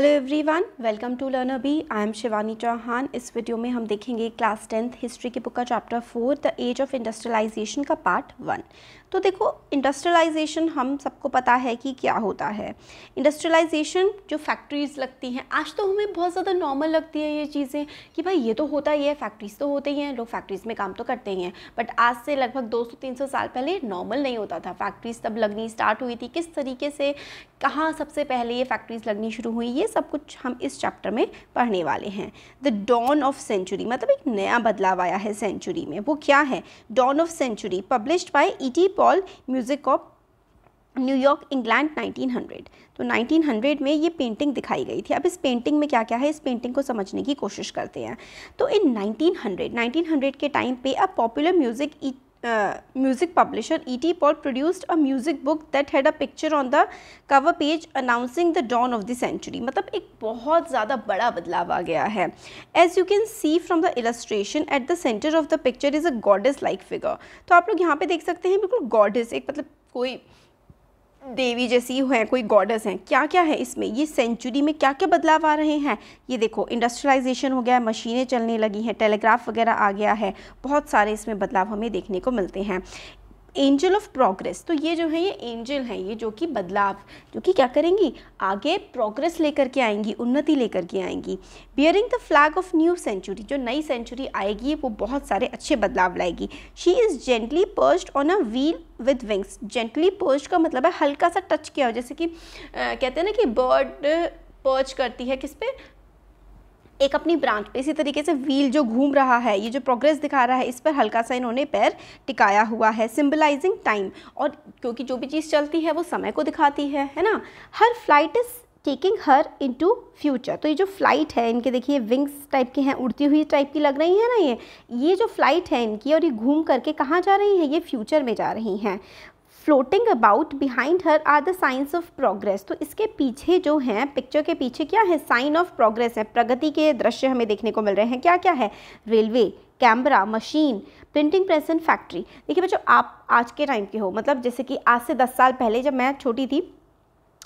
Hello everyone welcome to Learner Bee I am Shivani Chauhan इस video में हम देखेंगे क्लास टेंथ हिस्ट्री की बुक का chapter four the age of industrialisation का पार्ट वन तो देखो इंडस्ट्रियलाइजेशन हम सबको पता है कि क्या होता है इंडस्ट्रियलाइजेशन जो फैक्ट्रीज़ लगती हैं आज तो हमें बहुत ज़्यादा नॉर्मल लगती है ये चीज़ें कि भाई ये तो होता ही है फैक्ट्रीज़ तो होते ही हैं लोग फैक्ट्रीज़ में काम तो करते ही हैं बट आज से लगभग दो सौ तीन सौ साल पहले नॉर्मल नहीं होता था फैक्ट्रीज़ तब लगनी स्टार्ट हुई थी किस तरीके से कहाँ सबसे पहले ये फैक्ट्रीज़ लगनी शुरू हुई ये सब कुछ हम इस चैप्टर में पढ़ने वाले हैं द डॉन ऑफ सेंचुरी मतलब एक नया बदलाव आया है सेंचुरी में वो क्या है dawn of century published by E T Paul music of New York England 1900 तो 1900 में ये पेंटिंग दिखाई गई थी अब इस पेंटिंग में क्या क्या है इस पेंटिंग को समझने की कोशिश करते हैं तो इन 1900 1900 के टाइम पे a popular music music publisher E T Paul produced a music book that had a picture on the cover page announcing the dawn of the century मतलब एक बहुत ज़्यादा बड़ा बदलाव आ गया है as you can see from the illustration at the centre of the picture is a goddess like figure तो आप लोग यहाँ पे देख सकते हैं बिल्कुल गॉडेस एक मतलब कोई देवी जैसी हैं कोई गॉडस हैं क्या क्या है इसमें ये सेंचुरी में क्या क्या बदलाव आ रहे हैं ये देखो इंडस्ट्रियलाइजेशन हो गया है मशीनें चलने लगी हैं टेलीग्राफ वगैरह आ गया है बहुत सारे इसमें बदलाव हमें देखने को मिलते हैं एंजल ऑफ प्रोग्रेस तो ये जो है ये एंजल हैं ये जो कि बदलाव जो कि क्या करेंगी आगे प्रोग्रेस लेकर के आएंगी उन्नति लेकर के आएंगी bearing the flag of new century जो नई सेंचुरी आएगी वो बहुत सारे अच्छे बदलाव लाएगी she is gently perched on a wheel with wings gently perched का मतलब है हल्का सा टच किया हो जैसे कि आ, कहते हैं ना कि बर्ड पर्च करती है किस पे एक अपनी ब्रांच पे इसी तरीके से व्हील जो घूम रहा है ये जो प्रोग्रेस दिखा रहा है इस पर हल्का सा इन्होंने पैर टिकाया हुआ है सिम्बलाइजिंग टाइम और क्योंकि जो भी चीज़ चलती है वो समय को दिखाती है है ना her flight is taking her into future तो ये जो फ्लाइट है इनके देखिए विंग्स टाइप की हैं उड़ती हुई टाइप की लग रही है ना ये ये जो फ्लाइट है इनकी और ये घूम करके कहाँ जा रही हैं ये फ्यूचर में जा रही हैं floating about behind her are the science of progress तो इसके पीछे जो है पिक्चर के पीछे क्या है साइन ऑफ प्रोग्रेस है प्रगति के दृश्य हमें देखने को मिल रहे हैं क्या क्या है railway camera machine printing press and factory देखिए बच्चों आप आज के टाइम के हो मतलब जैसे कि आज से दस साल पहले जब मैं छोटी थी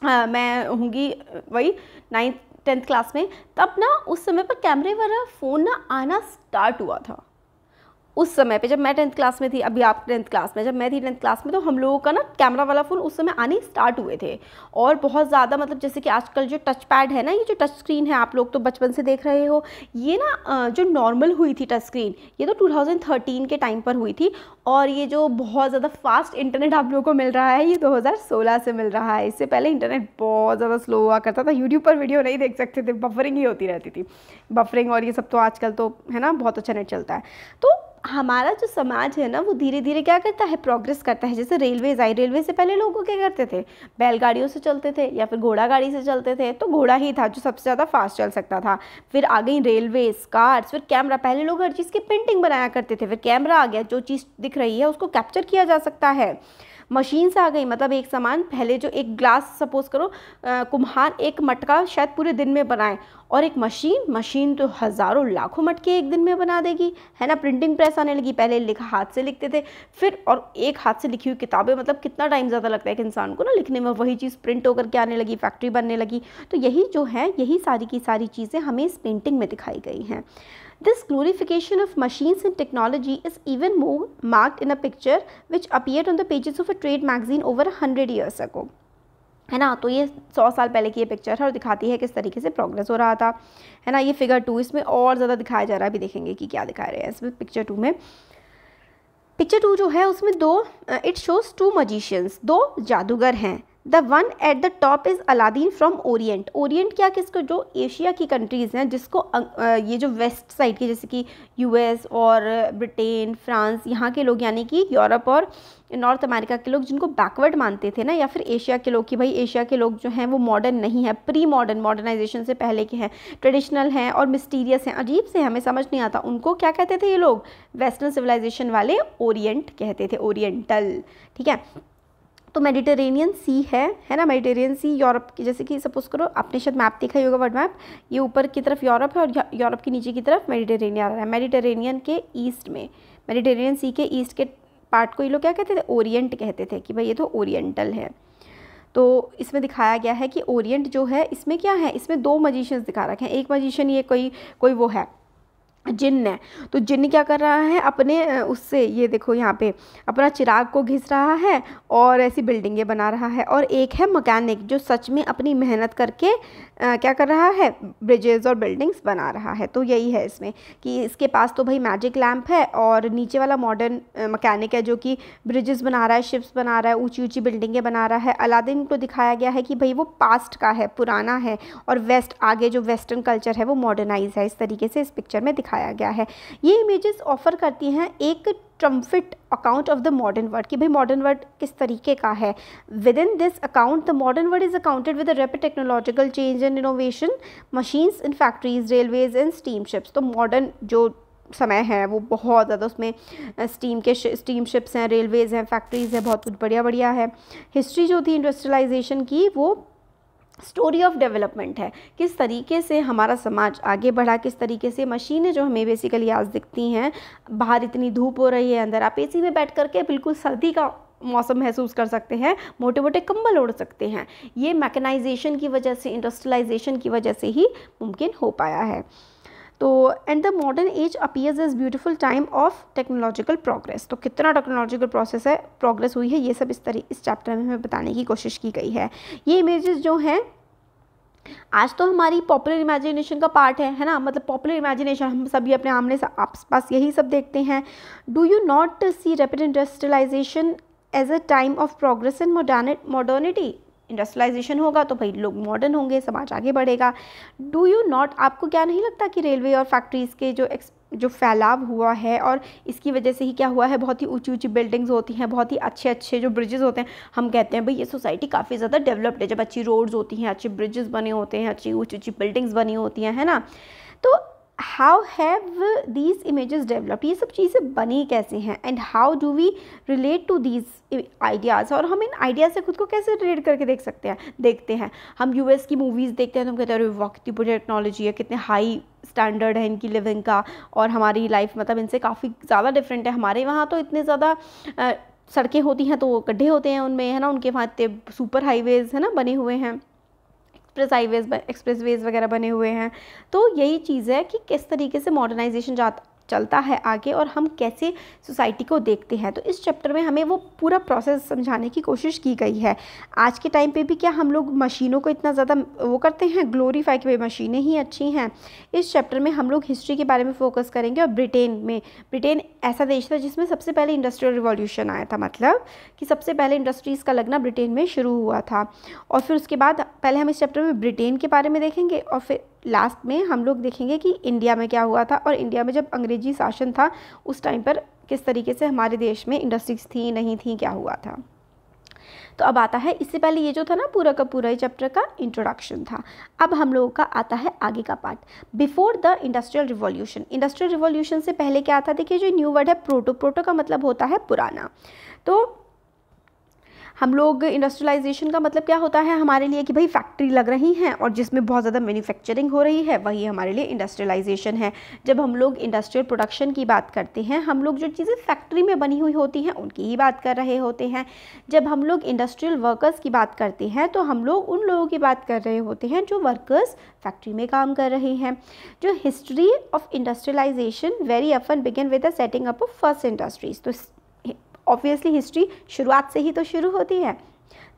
आ, मैं होंगी वही नाइन्थ टेंथ क्लास में तब ना उस समय पर कैमरे वाला फ़ोन ना आना स्टार्ट हुआ था उस समय पे जब मैं टेंथ क्लास में थी अभी आप टेंथ क्लास में जब मैं थी टेंथ क्लास में तो हम लोगों का ना कैमरा वाला फ़ोन उस समय आने स्टार्ट हुए थे और बहुत ज़्यादा मतलब जैसे कि आजकल जो टच पैड है ना ये जो टच स्क्रीन है आप लोग तो बचपन से देख रहे हो ये ना जो नॉर्मल हुई थी टच स्क्रीन ये तो 2013 के टाइम पर हुई थी और ये जो बहुत ज़्यादा फास्ट इंटरनेट आप लोगों को मिल रहा है ये दो से मिल रहा है इससे पहले इंटरनेट बहुत ज़्यादा स्लो हुआ करता था यूट्यूब पर वीडियो नहीं देख सकते थे बफरिंग ही होती रहती थी बफरिंग और ये सब तो आजकल तो है ना बहुत अच्छा नेट चलता है तो हमारा जो समाज है ना वो धीरे धीरे क्या करता है प्रोग्रेस करता है जैसे रेलवेज आई रेलवे से पहले लोग क्या करते थे बैलगाड़ियों से चलते थे या फिर घोड़ा गाड़ी से चलते थे तो घोड़ा ही था जो सबसे ज़्यादा फास्ट चल सकता था फिर आ गई रेलवेज कार्स फिर कैमरा पहले लोग हर चीज़ की पेंटिंग बनाया करते थे फिर कैमरा आ गया जो चीज़ दिख रही है उसको कैप्चर किया जा सकता है मशीन्स आ गई मतलब एक सामान पहले जो एक ग्लास सपोज करो कुम्हार एक मटका शायद पूरे दिन में बनाए और एक मशीन मशीन तो हज़ारों लाखों मटके एक दिन में बना देगी है ना प्रिंटिंग प्रेस आने लगी पहले लिखा हाथ से लिखते थे फिर और एक हाथ से लिखी हुई किताबें मतलब कितना टाइम ज़्यादा लगता है कि इंसान को ना लिखने में वही चीज़ प्रिंट होकर के आने लगी फैक्ट्री बनने लगी तो यही जो है यही सारी की सारी चीज़ें हमें इस पेंटिंग में दिखाई गई हैं This glorification of machines and technology is even more marked in a picture which appeared on the pages of a trade magazine over a hundred years ago. है ना तो ये सौ साल पहले की ये पिक्चर है और दिखाती है किस तरीके से प्रोग्रेस हो रहा था है ना ये फिगर टू इसमें और ज़्यादा दिखाया जा रहा है अभी देखेंगे कि क्या दिखा रहे हैं इसमें पिक्चर टू में पिक्चर टू जो है उसमें दो इट शोज़ टू मजिशियंस दो जादूगर हैं the one at the top is Aladdin from Orient Orient क्या किसको जो एशिया की कंट्रीज़ हैं जिसको ये जो वेस्ट साइड की जैसे कि यूएस और ब्रिटेन फ्रांस यहाँ के लोग यानी कि यूरोप और नॉर्थ अमेरिका के लोग जिनको बैकवर्ड मानते थे ना या फिर एशिया के लोग कि भाई एशिया के लोग जो हैं वो मॉडर्न नहीं है प्री मॉडर्न मॉडर्नाइजेशन से पहले के हैं ट्रेडिशनल हैं और मिस्टीरियस हैं अजीब से हमें समझ नहीं आता उनको क्या कहते थे ये लोग वेस्टर्न सिविलाइजेशन वाले ओरिएंट कहते थे ओरिएंटल ठीक है तो मेडिटेरेनियन सी है है ना मेडिटेरेनियन सी यूरोप की जैसे कि सपोज करो आपने शायद मैप देखा ही होगा वर्ल्ड मैप ये ऊपर की तरफ यूरोप है और यूरोप के नीचे की तरफ मेडिटेरेनियन आ रहा है मेडिटेरेनियन के ईस्ट में मेडिटेरेनियन सी के ईस्ट के पार्ट को ये लोग क्या कहते थे ओरिएंट कहते थे कि भाई ये तो ओरिएंटल है तो इसमें दिखाया गया है कि ओरिएंट जो है इसमें क्या है इसमें दो मजिशियंस दिखा रखे हैं एक मजिशियन ये कोई कोई वो है जिन ने तो जिन क्या कर रहा है अपने उससे ये देखो यहाँ पे अपना चिराग को घिस रहा है और ऐसी बिल्डिंगें बना रहा है और एक है मकैनिक जो सच में अपनी मेहनत करके आ, क्या कर रहा है ब्रिजेज़ और बिल्डिंग्स बना रहा है तो यही है इसमें कि इसके पास तो भाई मैजिक लैम्प है और नीचे वाला मॉडर्न मकैनिक है जो कि ब्रिजेस बना रहा है शिप्स बना रहा है ऊंची ऊंची बिल्डिंगें बना रहा है अलादीन को दिखाया गया है कि भाई वो पास्ट का है पुराना है और वेस्ट आगे जो वेस्टर्न कल्चर है वो मॉडर्नाइज है इस तरीके से इस पिक्चर में दिखाया गया है ये इमेजेस ऑफर करती हैं एक triumphant account of the modern world कि भाई मॉडर्न वर्ड किस तरीके का है within this account the modern world is accounted with rapid technological change and innovation machines in factories railways and steamships तो मॉडर्न जो समय है वो बहुत ज़्यादा उसमें स्टीम के स्टीम शिप्स हैं रेलवेज़ हैं फैक्ट्रीज़ हैं बहुत कुछ बढ़िया बढ़िया है हिस्ट्री जो थी इंडस्ट्रियलाइजेशन की वो स्टोरी ऑफ डेवलपमेंट है किस तरीके से हमारा समाज आगे बढ़ा किस तरीके से मशीनें जो हमें बेसिकली आज दिखती हैं बाहर इतनी धूप हो रही है अंदर आप एसी में बैठ करके बिल्कुल सर्दी का मौसम महसूस कर सकते हैं मोटे मोटे कंबल ओढ़ सकते हैं ये मैकेनाइजेशन की वजह से इंडस्ट्रियलाइजेशन की वजह से ही मुमकिन हो पाया है तो and the modern age appears as beautiful time of technological progress तो कितना टेक्नोलॉजिकल प्रोसेस है प्रोग्रेस हुई है ये सब इस तरी इस चैप्टर में हमें बताने की कोशिश की गई है ये इमेजेस जो हैं आज तो हमारी पॉपुलर इमेजिनेशन का पार्ट है है ना मतलब पॉपुलर इमेजिनेशन हम सभी अपने आमने से आस पास यही सब देखते हैं do you not see rapid industrialisation as a time of progress in modernity industrialisation होगा तो भाई लोग मॉडर्न होंगे समाज आगे बढ़ेगा डू यू नॉट आपको क्या नहीं लगता कि रेलवे और फैक्ट्रीज़ के जो एक्स जो फैलाव हुआ है और इसकी वजह से ही क्या हुआ है बहुत ही ऊंची ऊंची बिल्डिंग्स होती हैं बहुत ही अच्छे अच्छे जो ब्रिजेज़ होते हैं हम कहते हैं भाई ये सोसाइटी काफ़ी ज़्यादा डेवलप्ड है जब अच्छी रोड्स होती हैं अच्छे ब्रिजेस बने होते हैं अच्छी ऊँची ऊँची बिल्डिंग्स बनी होती हैं है ना तो how have these images developed ये सब चीज़ें बनी कैसे हैं and how do we relate to these ideas और हम इन आइडियाज़ से खुद को कैसे रिलेट करके देख सकते हैं देखते हैं हम यू एस की मूवीज़ देखते हैं तो हम कहते हैं अरे वाह कितनी टेक्नोलॉजी है कितने हाई स्टैंडर्ड है इनकी लिविंग का और हमारी लाइफ मतलब इनसे काफ़ी ज़्यादा डिफरेंट है हमारे वहाँ तो इतने ज़्यादा सड़कें होती हैं तो गड्ढे होते हैं उनमें है ना उनके वहाँ इतने सुपर हाईवेज़ है ना बने हुए हैं एक्सप्रेस हाईवेज एक्सप्रेस वेज वगैरह बने हुए हैं तो यही चीज़ है कि किस तरीके से मॉडर्नाइजेशन जाता चलता है आगे और हम कैसे सोसाइटी को देखते हैं तो इस चैप्टर में हमें वो पूरा प्रोसेस समझाने की कोशिश की गई है आज के टाइम पे भी क्या हम लोग मशीनों को इतना ज़्यादा वो करते हैं ग्लोरीफाई की भाई मशीनें ही अच्छी हैं इस चैप्टर में हम लोग हिस्ट्री के बारे में फोकस करेंगे और ब्रिटेन में ब्रिटेन ऐसा देश था जिसमें सबसे पहले इंडस्ट्रियल रिवोल्यूशन आया था मतलब कि सबसे पहले इंडस्ट्रीज़ का लगना ब्रिटेन में शुरू हुआ था और फिर उसके बाद पहले हम इस चैप्टर में ब्रिटेन के बारे में देखेंगे और फिर लास्ट में हम लोग देखेंगे कि इंडिया में क्या हुआ था और इंडिया में जब अंग्रेजी शासन था उस टाइम पर किस तरीके से हमारे देश में इंडस्ट्रीज थी नहीं थी क्या हुआ था तो अब आता है इससे पहले ये जो था ना पूरा का पूरा चैप्टर का इंट्रोडक्शन था अब हम लोगों का आता है आगे का part before the industrial revolution industrial revolution से पहले क्या था देखिए जो न्यू वर्ड है प्रोटो प्रोटो का मतलब होता है पुराना तो हम लोग इंडस्ट्रियलाइजेशन का मतलब क्या होता है हमारे लिए कि भाई फैक्ट्री लग रही हैं और जिसमें बहुत ज़्यादा मैन्युफैक्चरिंग हो रही है वही हमारे लिए इंडस्ट्रियलाइजेशन है जब हम लोग इंडस्ट्रियल प्रोडक्शन की बात करते हैं हम लोग जो चीज़ें फैक्ट्री में बनी हुई होती हैं उनकी ही बात कर रहे होते हैं जब हम लोग इंडस्ट्रियल वर्कर्स की बात करते हैं तो हम लोग उन लोगों की बात कर रहे होते हैं जो वर्कर्स फैक्ट्री में काम कर रहे हैं जो history of industrialisation very often begin with the setting up of first industries तो ऑब्वियसली हिस्ट्री शुरुआत से ही तो शुरू होती है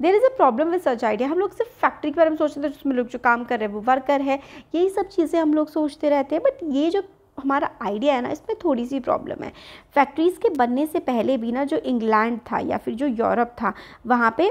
there is a problem with सर्च आइडिया हम लोग सिर्फ फैक्ट्री के बारे में सोचते हैं उसमें लोग जो काम कर रहे हैं वो वर्कर है यही सब चीज़ें हम लोग सोचते रहते हैं बट ये जो हमारा आइडिया है ना इसमें थोड़ी सी प्रॉब्लम है फैक्ट्रीज़ के बनने से पहले भी ना जो इंग्लैंड था या फिर जो यूरोप था वहाँ पे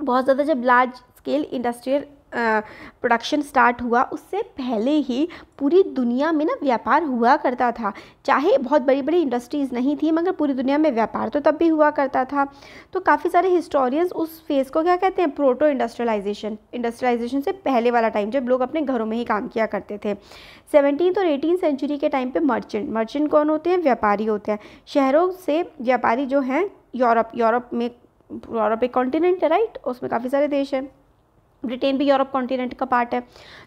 बहुत ज़्यादा जब large scale industrial production start हुआ उससे पहले ही पूरी दुनिया में ना व्यापार हुआ करता था चाहे बहुत बड़ी बड़ी इंडस्ट्रीज़ नहीं थी मगर पूरी दुनिया में व्यापार तो तब भी हुआ करता था तो काफ़ी सारे हिस्टोरियंस उस फेज़ को क्या कहते हैं प्रोटो इंडस्ट्रियलाइजेशन इंडस्ट्रियलाइजेशन से पहले वाला टाइम जब लोग अपने घरों में ही काम किया करते थे सेवनटीन और एटीन सेंचुरी के टाइम पर मर्चेंट मर्चेंट कौन होते हैं व्यापारी होते हैं शहरों से व्यापारी जो हैं यूरोप यूरोप में यूरोप एक कॉन्टिनेंट है राइट उसमें काफ़ी सारे देश हैं ब्रिटेन भी यूरोप कॉन्टिनेंट का पार्ट है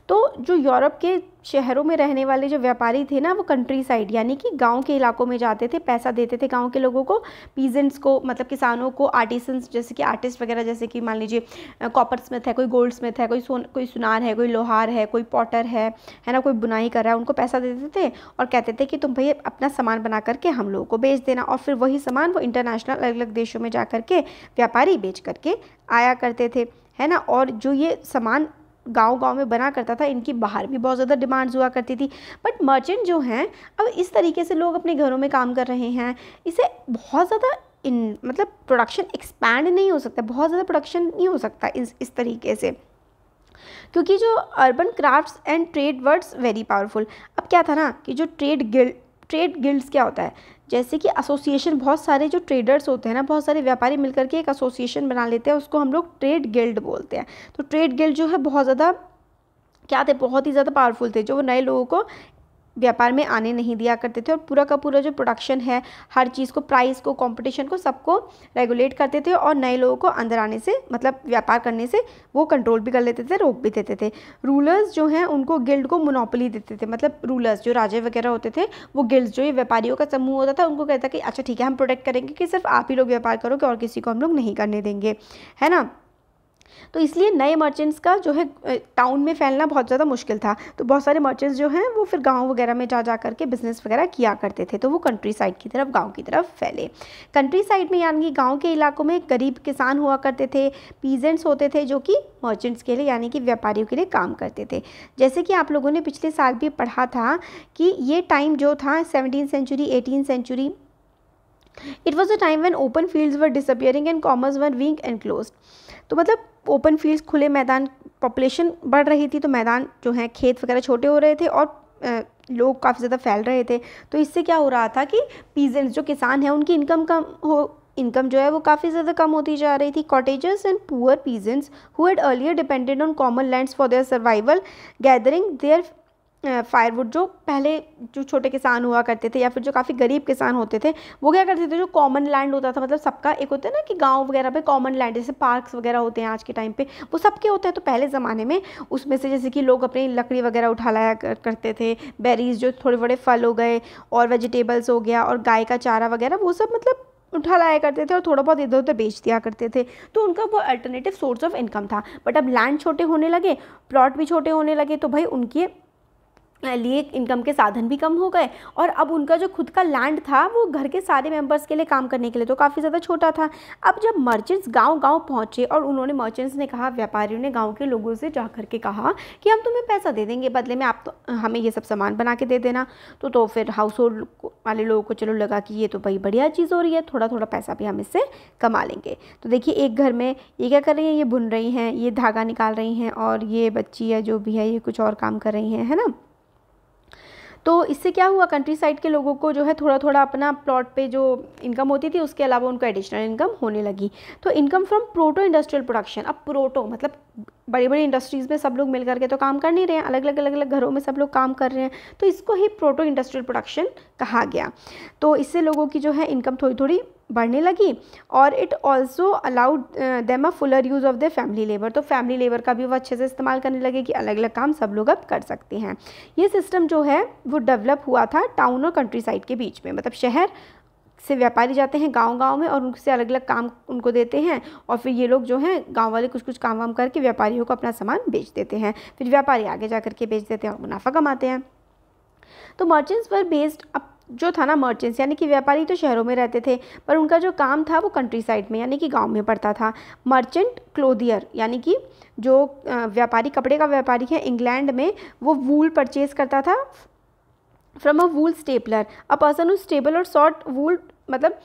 तो जो यूरोप के शहरों में रहने वाले जो व्यापारी थे ना वो कंट्री साइड यानी कि गांव के इलाकों में जाते थे पैसा देते थे गांव के लोगों को पीजेंट्स को मतलब किसानों को आर्टिसंस जैसे कि आर्टिस्ट वगैरह जैसे कि मान लीजिए कॉपर स्मिथ है कोई गोल्ड स्मिथ है कोई सोन कोई सुनार है कोई लोहार है कोई पॉटर है है ना कोई बुनाई कर रहा है उनको पैसा देते थे और कहते थे कि तुम भाई अपना सामान बना करके हम लोगों को बेच देना और फिर वही सामान वो इंटरनेशनल अलग अलग देशों में जा के व्यापारी बेच करके आया करते थे है ना और जो ये सामान गांव गांव में बना करता था इनकी बाहर भी बहुत ज़्यादा डिमांड्स हुआ करती थी बट मर्चेंट जो हैं अब इस तरीके से लोग अपने घरों में काम कर रहे हैं इसे बहुत ज़्यादा इन मतलब प्रोडक्शन एक्सपैंड नहीं हो सकता बहुत ज़्यादा प्रोडक्शन नहीं हो सकता इस इस तरीके से क्योंकि जो urban crafts and trade words very powerful अब क्या था ना कि जो ट्रेड गिल्ड ट्रेड गिल्ड्स क्या होता है जैसे कि एसोसिएशन बहुत सारे जो ट्रेडर्स होते हैं ना बहुत सारे व्यापारी मिलकर के एक एसोसिएशन बना लेते हैं उसको हम लोग ट्रेड गिल्ड बोलते हैं तो ट्रेड गिल्ड जो है बहुत ज़्यादा क्या थे बहुत ही ज़्यादा पावरफुल थे जो वो नए लोगों को व्यापार में आने नहीं दिया करते थे और पूरा का पूरा जो प्रोडक्शन है हर चीज़ को प्राइस को कंपटीशन को सबको रेगुलेट करते थे और नए लोगों को अंदर आने से मतलब व्यापार करने से वो कंट्रोल भी कर लेते थे रोक भी देते थे रूलर्स जो हैं उनको गिल्ड को मुनापली देते थे मतलब रूलर्स जो राजे वगैरह होते थे वो गिल्ड जो ये व्यापारियों का समूह होता था उनको कहता कि अच्छा ठीक है हम प्रोटेक्ट करेंगे कि सिर्फ आप ही लोग व्यापार करोगे और किसी को हम लोग नहीं करने देंगे है ना तो इसलिए नए मर्चेंट्स का जो है टाउन में फैलना बहुत ज़्यादा मुश्किल था तो बहुत सारे मर्चेंट्स जो हैं वो फिर गांव वगैरह में जा जा करके बिज़नेस वगैरह किया करते थे तो वो कंट्री साइड की तरफ गांव की तरफ फैले कंट्री साइड में यानी कि गाँव के इलाकों में गरीब किसान हुआ करते थे पीजेंट्स होते थे जो कि मर्चेंट्स के लिए यानी कि व्यापारियों के लिए काम करते थे जैसे कि आप लोगों ने पिछले साल भी पढ़ा था कि ये टाइम जो था seventeen century eighteen century it was a time when open fields were disappearing and commons were being enclosed तो मतलब ओपन फील्ड्स खुले मैदान पॉपुलेशन बढ़ रही थी तो मैदान जो है खेत वगैरह छोटे हो रहे थे और लोग काफ़ी ज़्यादा फैल रहे थे तो इससे क्या हो रहा था कि पीजेंट्स जो किसान हैं उनकी इनकम कम हो इनकम जो है वो काफ़ी ज़्यादा कम होती जा रही थी cottagers and poor peasants who had earlier depended on common lands for their survival gathering their firewood जो पहले जो छोटे किसान हुआ करते थे या फिर जो काफ़ी गरीब किसान होते थे वो क्या करते थे जो कॉमन लैंड होता था मतलब सबका एक होता है ना कि गांव वगैरह पे कॉमन लैंड जैसे पार्क्स वगैरह होते हैं आज के टाइम पे वो सबके होते हैं तो पहले ज़माने में उसमें से जैसे कि लोग अपनी लकड़ी वगैरह उठा लाया करते थे बेरीज जो थोड़े बड़े फल हो गए और वेजिटेबल्स हो गया और गाय का चारा वगैरह वो सब मतलब उठा लाया करते थे और थोड़ा बहुत इधर उधर बेच दिया करते थे तो उनका वो अल्टरनेटिव सोर्स ऑफ इनकम था बट अब लैंड छोटे होने लगे प्लॉट भी छोटे होने लगे तो भाई उनकी लिए इनकम के साधन भी कम हो गए और अब उनका जो खुद का लैंड था वो घर के सारे मेंबर्स के लिए काम करने के लिए तो काफ़ी ज़्यादा छोटा था अब जब मर्चेंट्स गांव गांव पहुँचे और उन्होंने मर्चेंट्स ने कहा व्यापारियों ने गांव के लोगों से जा कर के कहा कि हम तुम्हें पैसा दे देंगे बदले में आप तो हमें ये सब सामान बना के दे देना तो तो फिर हाउस होल्ड वाले लोगों को चलो लगा कि ये तो भाई बढ़िया चीज़ हो रही है थोड़ा थोड़ा पैसा भी हम इससे कमा लेंगे तो देखिए एक घर में ये क्या कर रही हैं ये बुन रही हैं ये धागा निकाल रही हैं और ये बच्ची है जो भी है ये कुछ और काम कर रही हैं है ना तो इससे क्या हुआ कंट्री साइड के लोगों को जो है थोड़ा थोड़ा अपना प्लॉट पे जो इनकम होती थी उसके अलावा उनको एडिशनल इनकम होने लगी तो income from proto industrial production अब प्रोटो मतलब बड़ी बड़ी इंडस्ट्रीज़ में सब लोग मिल करके तो काम कर नहीं रहे हैं अलग अलग अलग अलग घरों में सब लोग काम कर रहे हैं तो इसको ही प्रोटो इंडस्ट्रियल प्रोडक्शन कहा गया तो इससे लोगों की जो है इनकम थोड़ी थोड़ी बढ़ने लगी और it also allowed them a fuller use of the family labour तो फैमिली लेबर का भी वो अच्छे से इस्तेमाल करने लगे कि अलग अलग काम सब लोग अब कर सकते हैं ये सिस्टम जो है वो डेवलप हुआ था टाउन और कंट्री साइड के बीच में मतलब शहर से व्यापारी जाते हैं गांव गांव में और उनसे अलग अलग काम उनको देते हैं और फिर ये लोग जो हैं गांव वाले कुछ कुछ काम वाम करके व्यापारियों को अपना सामान बेच देते हैं फिर व्यापारी आगे जा करके बेच देते हैं और मुनाफा कमाते हैं तो मर्चेंट्स पर बेस्ड अब जो था ना मर्चेंट्स यानी कि व्यापारी तो शहरों में रहते थे पर उनका जो काम था वो कंट्री साइड में यानी कि गांव में पड़ता था मर्चेंट क्लोदियर यानी कि जो व्यापारी कपड़े का व्यापारी है इंग्लैंड में वो वूल परचेज करता था from a wool stapler a person who staples और शॉर्ट वूल मतलब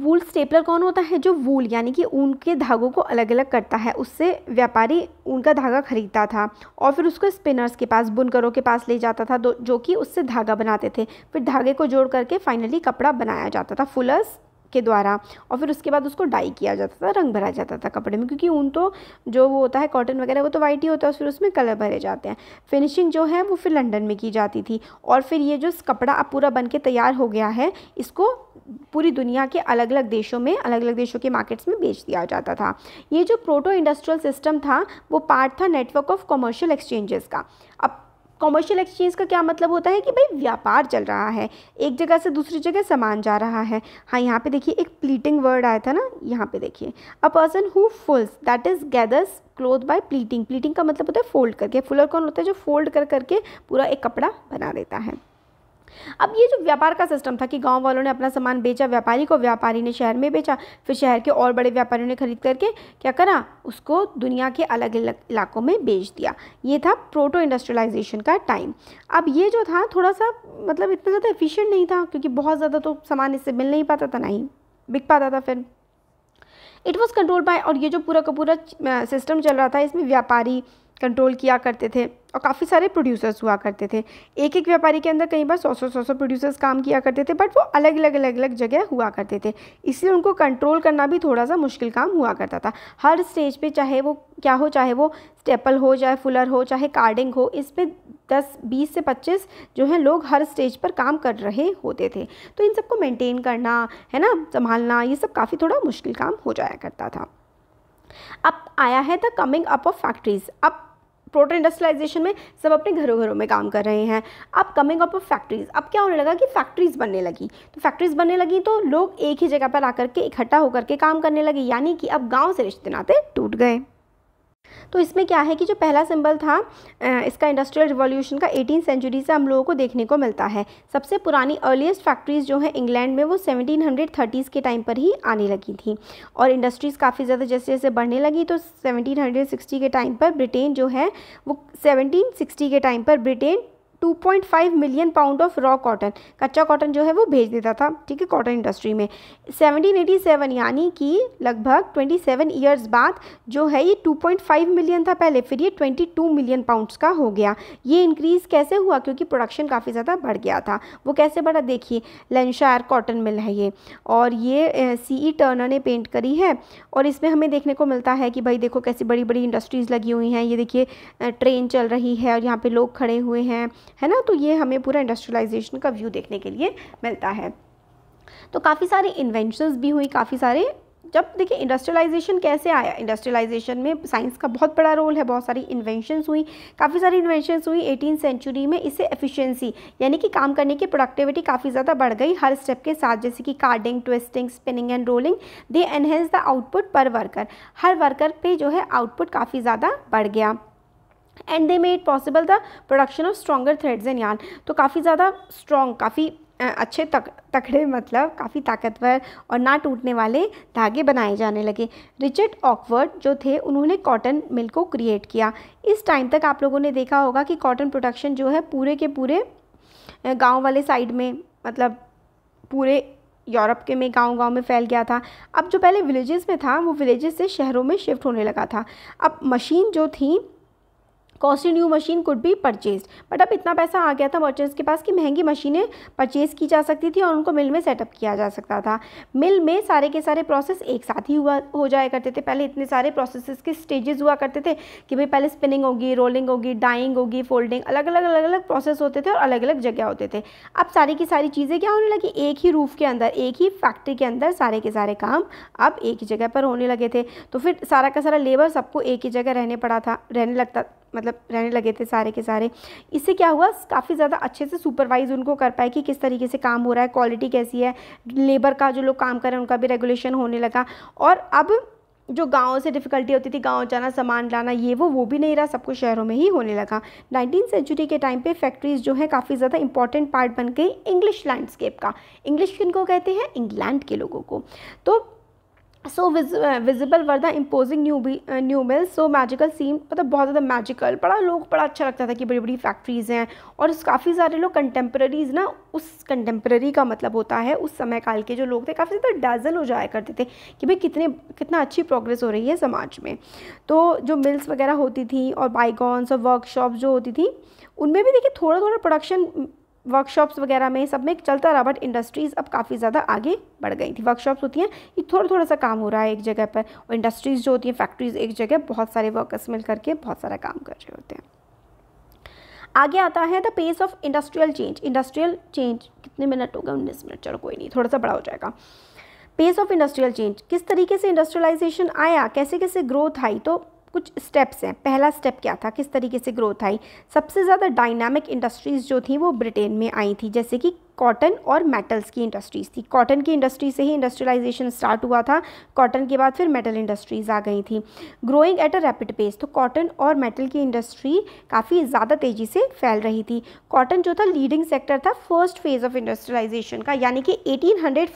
वूल स्टेपलर कौन होता है जो वूल यानी कि ऊन के धागों को अलग अलग करता है उससे व्यापारी ऊन का धागा खरीदता था और फिर उसको स्पिनर्स के पास बुनकरों के पास ले जाता था जो कि उससे धागा बनाते थे फिर धागे को जोड़ करके फाइनली कपड़ा बनाया जाता था फुलर्स के द्वारा और फिर उसके बाद उसको डाई किया जाता था रंग भरा जाता था कपड़े में क्योंकि ऊन तो जो वो होता है कॉटन वगैरह वो तो वाइट ही होता है और फिर उसमें कलर भरे जाते हैं फिनिशिंग जो है वो फिर लंदन में की जाती थी और फिर ये जो कपड़ा अब पूरा बन के तैयार हो गया है इसको पूरी दुनिया के अलग अलग देशों में अलग अलग देशों के मार्केट्स में बेच दिया जाता था ये जो प्रोटो इंडस्ट्रियल सिस्टम था वो पार्ट था नेटवर्क ऑफ कॉमर्शियल एक्सचेंजेस का अब कॉमर्शियल एक्सचेंज का क्या मतलब होता है कि भाई व्यापार चल रहा है एक जगह से दूसरी जगह सामान जा रहा है हाँ यहाँ पे देखिए एक प्लीटिंग वर्ड आया था ना यहाँ पे देखिए a person who fulls that is gathers cloth by pleating pleating का मतलब होता है फोल्ड करके फुलर कौन होता है जो फोल्ड कर करके पूरा एक कपड़ा बना देता है अब ये जो व्यापार का सिस्टम था कि गांव वालों ने अपना सामान बेचा व्यापारी को व्यापारी ने शहर में बेचा फिर शहर के और बड़े व्यापारियों ने खरीद करके क्या करा उसको दुनिया के अलग अलग इलाकों में बेच दिया ये था प्रोटो इंडस्ट्रियलाइजेशन का टाइम अब ये जो था थोड़ा सा मतलब इतना ज़्यादा एफिशियंट नहीं था क्योंकि बहुत ज़्यादा तो सामान इससे मिल नहीं पाता था ना ही बिक पाता था फिर इट वॉज़ कंट्रोल्ड बाय और ये जो पूरा का पूरा सिस्टम चल रहा था इसमें व्यापारी कंट्रोल किया करते थे और काफ़ी सारे प्रोड्यूसर्स हुआ करते थे एक एक व्यापारी के अंदर कई बार सौ सौ सौ सौ प्रोड्यूसर्स काम किया करते थे बट वो अलग अलग अलग अलग जगह हुआ करते थे इसलिए उनको कंट्रोल करना भी थोड़ा सा मुश्किल काम हुआ करता था हर स्टेज पे चाहे वो क्या हो चाहे वो स्टेपल हो चाहे फुलर हो चाहे कार्डिंग हो इस पर दस बीस से पच्चीस जो है लोग हर स्टेज पर काम कर रहे होते थे तो इन सबको मेनटेन करना है ना संभालना ये सब काफ़ी थोड़ा मुश्किल काम हो जाया करता था अब आया है the coming up of factories अब प्रोटो इंडस्ट्रियलाइजेशन में सब अपने घरों घरों में काम कर रहे हैं अब कमिंग अप ऑफ फैक्ट्रीज़ अब क्या होने लगा कि फैक्ट्रीज़ बनने लगी तो फैक्ट्रीज़ बनने लगी तो लोग एक ही जगह पर आकर के इकट्ठा होकर के काम करने लगे यानी कि अब गाँव से रिश्ते नाते टूट गए तो इसमें क्या है कि जो पहला सिंबल था इसका इंडस्ट्रियल रिवॉल्यूशन का एटीन सेंचुरी से हम लोगों को देखने को मिलता है सबसे पुरानी अर्लीस्ट फैक्ट्रीज़ जो हैं इंग्लैंड में वो सेवनटीन हंड्रेड थर्टीज़ के टाइम पर ही आने लगी थी और इंडस्ट्रीज़ काफ़ी ज़्यादा जैसे जैसे बढ़ने लगी तो सेवनटीन हंड्रेड सिक्सटी के टाइम पर ब्रिटेन जो है वो सेवनटीन सिक्सटी के टाइम पर Britain 2.5 million pound of raw cotton कच्चा कॉटन जो है वो भेज देता था ठीक है कॉटन इंडस्ट्री में 1787 यानी कि लगभग 27 इयर्स बाद जो है ये 2.5 मिलियन था पहले फिर ये 22 मिलियन पाउंड्स का हो गया ये इंक्रीज़ कैसे हुआ क्योंकि प्रोडक्शन काफ़ी ज़्यादा बढ़ गया था वो कैसे बढ़ा देखिए लंशायर कॉटन मिल है ये और ये सी ई टर्नर ने पेंट करी है और इसमें हमें देखने को मिलता है कि भाई देखो कैसी बड़ी बड़ी इंडस्ट्रीज़ लगी हुई हैं ये देखिए ट्रेन चल रही है और यहाँ पे लोग खड़े हुए हैं है ना तो ये हमें पूरा इंडस्ट्रियलाइजेशन का व्यू देखने के लिए मिलता है तो काफ़ी सारे इन्वेंशंस भी हुई काफ़ी सारे जब देखिए इंडस्ट्रियलाइजेशन कैसे आया इंडस्ट्रियलाइजेशन में साइंस का बहुत बड़ा रोल है बहुत सारी इन्वेंशंस हुई काफ़ी सारी इन्वेंशंस हुई एटीन सेंचुरी में इससे एफिशिएंसी यानी कि काम करने की प्रोडक्टिविटी काफ़ी ज़्यादा बढ़ गई हर स्टेप के साथ जैसे कि carding twisting spinning and rolling they enhance the output per worker हर वर्कर पे जो है आउटपुट काफ़ी ज़्यादा बढ़ गया and they made possible the production of stronger threads and yarn तो काफ़ी ज़्यादा स्ट्रॉन्ग काफ़ी अच्छे तक तकड़े मतलब काफ़ी ताकतवर और ना टूटने वाले धागे बनाए जाने लगे रिचर्ड ऑकवर्ड जो थे उन्होंने कॉटन मिल को क्रिएट किया इस टाइम तक आप लोगों ने देखा होगा कि कॉटन प्रोडक्शन जो है पूरे के पूरे गांव वाले साइड में मतलब पूरे यूरोप के में गांव गांव में फैल गया था अब जो पहले विलेजेस में था वो विलेजेस से शहरों में शिफ्ट होने लगा था अब मशीन जो थी कॉस्टली न्यू मशीन कुड भी परचेज बट अब इतना पैसा आ गया था मर्चेंट्स के पास कि महंगी मशीनें परचेज़ की जा सकती थी और उनको मिल में सेटअप किया जा सकता था मिल में सारे के सारे प्रोसेस एक साथ ही हुआ हो जाया करते थे पहले इतने सारे प्रोसेस के स्टेजेस हुआ करते थे कि भाई पहले स्पिनिंग होगी रोलिंग होगी डाइंग होगी फोल्डिंग अलग अलग अलग अलग प्रोसेस होते थे और अलग अलग जगह होते थे अब सारी की सारी चीज़ें क्या होने लगी एक ही रूफ़ के अंदर एक ही फैक्ट्री के अंदर सारे के सारे काम अब एक ही जगह पर होने लगे थे तो फिर सारा का सारा लेबर सबको एक ही जगह रहने पड़ा था रहने लगता मतलब रहने लगे थे सारे के सारे इससे क्या हुआ काफ़ी ज़्यादा अच्छे से सुपरवाइज उनको कर पाए कि किस तरीके से काम हो रहा है क्वालिटी कैसी है लेबर का जो लोग काम कर रहे हैं उनका भी रेगुलेशन होने लगा और अब जो गाँव से डिफ़िकल्टी होती थी गाँव जाना सामान लाना ये वो वो भी नहीं रहा सबको शहरों में ही होने लगा नाइनटीन सेंचुरी के टाइम पे फैक्ट्रीज़ जो है काफ़ी ज़्यादा इंपॉर्टेंट पार्ट बन गई इंग्लिश लैंडस्केप का इंग्लिश किन को कहते हैं इंग्लैंड के लोगों को तो so visible were the imposing new new mills so magical seem मतलब बहुत ज़्यादा मैजिकल बड़ा लोग बड़ा अच्छा लगता था कि बड़ी बड़ी फैक्ट्रीज़ हैं और काफ़ी सारे लोग कंटेम्प्रेरीज ना उस कंटेम्प्रेरी का मतलब होता है उस समय काल के जो लोग थे काफ़ी ज़्यादा डाजल हो जाया करते थे कि भाई कितने कितना अच्छी प्रोग्रेस हो रही है समाज में तो जो मिल्स वगैरह होती थी और बाइकॉन्स और वर्कशॉप जो होती थी उनमें भी देखिए थोड़ा थोड़ा प्रोडक्शन वर्कशॉप्स वगैरह में सब में चलता रहा बट इंडस्ट्रीज़ अब काफ़ी ज़्यादा आगे बढ़ गई थी वर्कशॉप्स होती हैं ये थोड़ा थोड़ा सा काम हो रहा है एक जगह पर और इंडस्ट्रीज़ जो होती हैं फैक्ट्रीज़ एक जगह बहुत सारे वर्कर्स मिल करके बहुत सारा काम कर रहे होते हैं आगे आता है the pace of industrial change industrial change कितने मिनट हो गए उन्नीस मिनट चलो कोई नहीं थोड़ा सा बड़ा हो जाएगा पेस ऑफ इंडस्ट्रियल चेंज किस तरीके से इंडस्ट्रियलाइजेशन आया कैसे कैसे ग्रोथ आई तो कुछ स्टेप्स हैं पहला स्टेप क्या था किस तरीके से ग्रोथ आई सबसे ज़्यादा डायनामिक इंडस्ट्रीज़ जो थी वो ब्रिटेन में आई थी जैसे कि कॉटन और मेटल्स की इंडस्ट्रीज़ थी कॉटन की इंडस्ट्री से ही इंडस्ट्रियलाइजेशन स्टार्ट हुआ था कॉटन के बाद फिर मेटल इंडस्ट्रीज़ आ गई थी growing at a rapid pace तो कॉटन और मेटल की इंडस्ट्री काफ़ी ज़्यादा तेज़ी से फैल रही थी कॉटन जो था लीडिंग सेक्टर था फर्स्ट फेज़ ऑफ इंडस्ट्रियलाइजेशन का यानी कि एटीन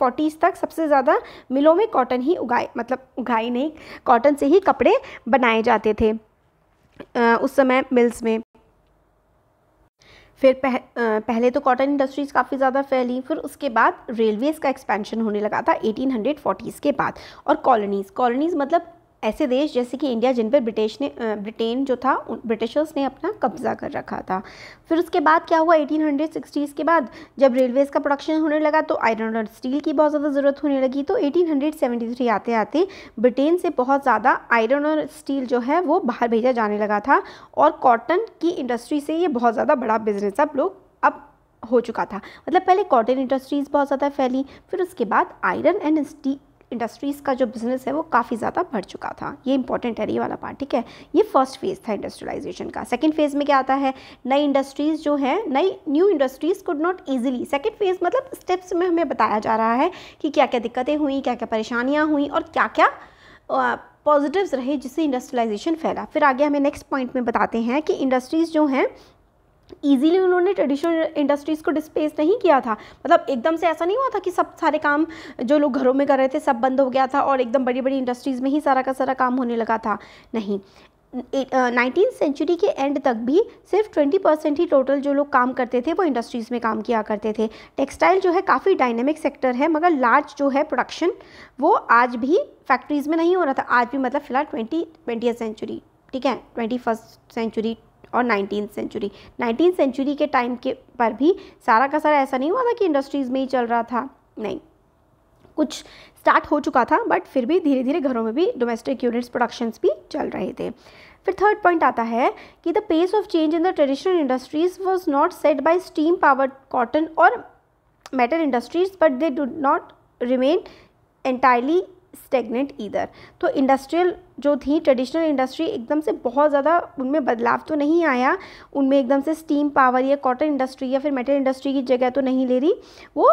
तक सबसे ज़्यादा मिलों में कॉटन ही उगाए मतलब उगाई नहीं कॉटन से ही कपड़े बनाए जाते थे उस समय मिल्स में फिर पह, पहले तो कॉटन इंडस्ट्रीज़ काफ़ी ज़्यादा फैली फिर उसके बाद रेलवेज़ का एक्सपेंशन होने लगा था एटीन के बाद और कॉलोनीज़ कॉलोनीज़ मतलब ऐसे देश जैसे कि इंडिया जिन पर ब्रिटिश ने ब्रिटेन जो था ब्रिटिशर्स ने अपना कब्जा कर रखा था फिर उसके बाद क्या हुआ 1860s के बाद जब रेलवेज़ का प्रोडक्शन होने लगा तो आयरन और स्टील की बहुत ज़्यादा ज़रूरत होने लगी तो 1873 आते आते ब्रिटेन से बहुत ज़्यादा आयरन और स्टील जो है वो बाहर भेजा जाने लगा था और कॉटन की इंडस्ट्री से ये बहुत ज़्यादा बड़ा बिजनेस अब लोग अब हो चुका था मतलब पहले कॉटन इंडस्ट्रीज़ बहुत ज़्यादा फैली फिर उसके बाद आयरन एंड स्टील इंडस्ट्रीज़ का जो बिज़नेस है वो काफ़ी ज़्यादा बढ़ चुका था ये इंपॉर्टेंट है ये वाला पार्ट ठीक है ये फर्स्ट फेज़ था इंडस्ट्रियलाइजेशन का सेकेंड फेज़ में क्या आता है नई इंडस्ट्रीज़ जो है नई new industries could not easily second phase मतलब स्टेप्स में हमें बताया जा रहा है कि क्या क्या दिक्कतें हुई क्या क्या परेशानियाँ हुई और क्या क्या पॉजिटिव्स रहे जिससे इंडस्ट्रियलाइजेशन फैला फिर आगे हमें नेक्स्ट पॉइंट में बताते हैं कि इंडस्ट्रीज़ जो हैं ईजिली उन्होंने ट्रेडिशनल इंडस्ट्रीज़ को डिस्प्लेस नहीं किया था मतलब एकदम से ऐसा नहीं हुआ था कि सब सारे काम जो लोग घरों में कर रहे थे सब बंद हो गया था और एकदम बड़ी बड़ी इंडस्ट्रीज़ में ही सारा का सारा काम होने लगा था नहीं नाइनटीन सेंचुरी के एंड तक भी सिर्फ ट्वेंटी परसेंट ही टोटल जो लोग काम करते थे वो इंडस्ट्रीज़ में काम किया करते थे टेक्सटाइल जो है काफ़ी डायनेमिक सेक्टर है मगर लार्ज जो है प्रोडक्शन वो आज भी फैक्ट्रीज़ में नहीं हो रहा था आज भी मतलब फ़िलहाल ट्वेंटी ट्वेंटी सेंचुरी ठीक है ट्वेंटी फर्स्ट सेंचुरी और नाइनटीन सेंचुरी नाइनटीन सेंचुरी के टाइम के पर भी सारा का सारा ऐसा नहीं हुआ था कि इंडस्ट्रीज़ में ही चल रहा था नहीं कुछ स्टार्ट हो चुका था बट फिर भी धीरे धीरे घरों में भी डोमेस्टिक यूनिट्स प्रोडक्शंस भी चल रहे थे फिर थर्ड पॉइंट आता है कि the pace of change in the traditional industries was not set by steam power cotton और metal industries but they do not remain entirely stagnant either तो इंडस्ट्रियल जो थी ट्रेडिशनल इंडस्ट्री एकदम से बहुत ज़्यादा उनमें बदलाव तो नहीं आया उनमें एकदम से स्टीम पावर या कॉटन इंडस्ट्री या फिर मेटल इंडस्ट्री की जगह तो नहीं ले रही वो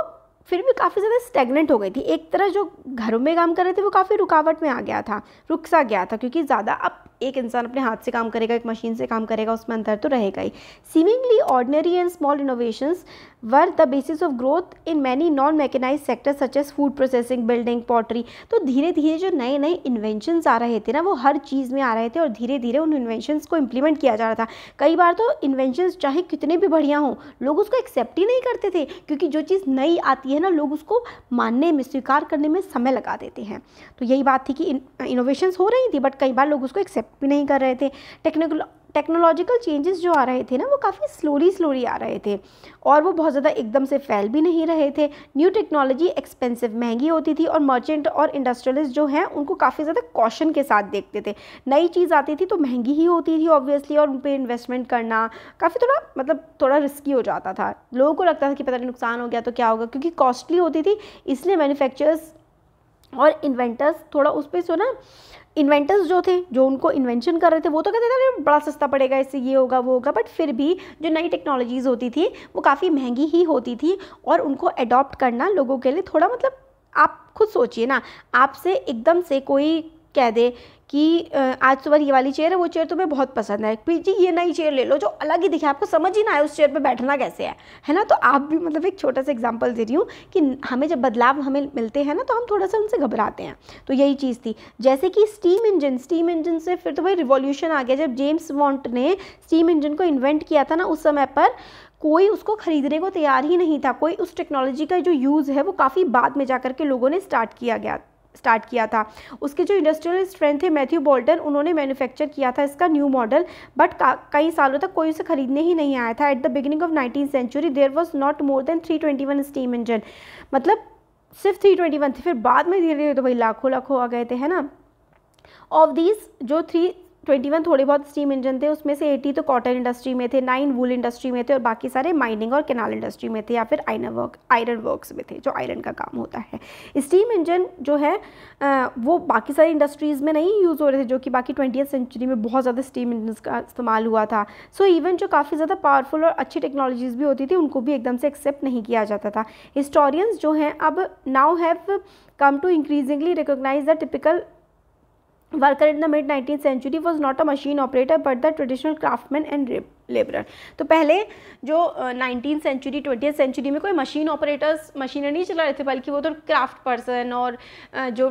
फिर भी काफ़ी ज़्यादा स्टेगनेंट हो गई थी एक तरह जो घरों में काम कर रहे थे वो काफ़ी रुकावट में आ गया था रुक सा गया था क्योंकि ज़्यादा अब एक इंसान अपने हाथ से काम करेगा एक मशीन से काम करेगा उसमें अंतर तो रहेगा ही seemingly ordinary and small innovations were the basis of growth in many non mechanised sector such as food processing building pottery तो धीरे धीरे जो नए नए इन्वेंशन आ रहे थे ना वो हर चीज़ में आ रहे थे और धीरे धीरे उन इन्वेंशन को इम्प्लीमेंट किया जा रहा था कई बार तो इन्वेंशन चाहे कितने भी बढ़िया हों लोग उसको एक्सेप्ट ही नहीं करते थे क्योंकि जो चीज़ नई आती है ना लोग उसको मानने में स्वीकार करने में समय लगा देते हैं तो यही बात थी कि इनोवेशंस हो रही थी बट कई बार लोग उसको एक्सेप्ट एक्सेप्ट भी नहीं कर रहे थे टेक्निकल टेक्नोलॉजिकल चेंजेस जो आ रहे थे ना वो काफ़ी स्लोली स्लोली आ रहे थे और वो बहुत ज़्यादा एकदम से फैल भी नहीं रहे थे न्यू टेक्नोलॉजी एक्सपेंसिव महंगी होती थी और मर्चेंट और इंडस्ट्रियलिस्ट जो हैं उनको काफ़ी ज़्यादा कॉशन के साथ देखते थे नई चीज़ आती थी तो महंगी ही होती थी ऑब्वियसली और उन पर इन्वेस्टमेंट करना काफ़ी थोड़ा मतलब थोड़ा रिस्की हो जाता था लोगों को लगता था कि पता नहीं नुकसान हो गया तो क्या होगा क्योंकि कॉस्टली होती थी इसलिए मैन्युफैक्चरर्स और इन्वेंटर्स थोड़ा उस पर सो ना इन्वेंटर्स जो थे जो उनको इन्वेंशन कर रहे थे वो तो कहते थे बड़ा सस्ता पड़ेगा इससे ये होगा वो होगा बट फिर भी जो नई टेक्नोलॉजीज़ होती थी वो काफ़ी महंगी ही होती थी और उनको अडॉप्ट करना लोगों के लिए थोड़ा मतलब आप खुद सोचिए ना आपसे एकदम से कोई कह दे कि आज सुबह ये वाली चेयर है वो चेयर तुम्हें बहुत पसंद है जी ये नई चेयर ले लो जो अलग ही दिखे आपको समझ ही ना आए उस चेयर पे बैठना कैसे है है ना तो आप भी मतलब एक छोटा सा एग्जांपल दे रही हूँ कि हमें जब बदलाव हमें मिलते हैं ना तो हम थोड़ा सा उनसे घबराते हैं तो यही चीज़ थी जैसे कि स्टीम इंजन स्टीम इंजन से फिर तो भाई रिवोल्यूशन आ गया जब जेम्स वॉन्ट ने स्टीम इंजन को इन्वेंट किया था ना उस समय पर कोई उसको ख़रीदने को तैयार ही नहीं था कोई उस टेक्नोलॉजी का जो यूज़ है वो काफ़ी बाद में जा के लोगों ने स्टार्ट किया गया स्टार्ट किया था उसके जो इंडस्ट्रियल स्ट्रेंथ थे मैथ्यू बोल्टन उन्होंने मैन्युफैक्चर किया था इसका न्यू मॉडल बट कई सालों तक कोई उसे खरीदने ही नहीं आया था at the beginning of nineteen century there was not more than three twenty one steam engine मतलब सिर्फ थ्री ट्वेंटी वन थी फिर बाद में धीरे धीरे तो भाई लाखों लाखों आ गए थे है ना ऑफ दीज जो थ्री ट्वेंटी वन थोड़े बहुत स्टीम इंजन थे उसमें से एटी तो कॉटन इंडस्ट्री में थे नाइन वूल इंडस्ट्री में थे और बाकी सारे माइनिंग और कैनाल इंडस्ट्री में थे या फिर आयरन वर्क आयरन वर्क्स में थे जो आयरन का काम होता है स्टीम इंजन जो है वो बाकी सारी इंडस्ट्रीज़ में नहीं यूज़ हो रहे थे जो कि बाकी ट्वेंटी सेंचुरी में बहुत ज़्यादा स्टीम इंजन का इस्तेमाल हुआ था सो so, इवन जो काफ़ी ज़्यादा पावरफुल और अच्छी टेक्नोलॉजीज़ भी होती थी उनको भी एकदम से एक्सेप्ट नहीं किया जाता था हिस्टोरियंस जो हैं अब now have come to increasingly recognise the typical in the mid nineteen century was not a machine operator but the the craftsman and labourer तो पहले जो नाइनटीन सेंचुरी ट्वेंटी सेंचुरी में कोई मशीन ऑपरेटर्स मशीनें नहीं चला रहे थे बल्कि वो तो क्राफ्ट पर्सन और जो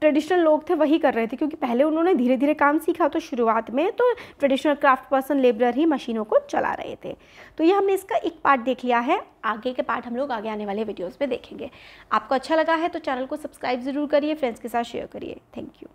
ट्रेडिशनल लोग थे वही कर रहे थे क्योंकि पहले उन्होंने धीरे धीरे काम सीखा तो शुरुआत में तो ट्रेडिशनल क्राफ्ट पर्सन लेबरर ही मशीनों को चला रहे थे तो ये हमने इसका एक पार्ट देख लिया है आगे के पार्ट हम लोग आगे आने वाले वीडियोज़ में देखेंगे आपको अच्छा लगा है तो चैनल को सब्सक्राइब ज़रूर करिए फ्रेंड्स के साथ शेयर करिए थैंक यू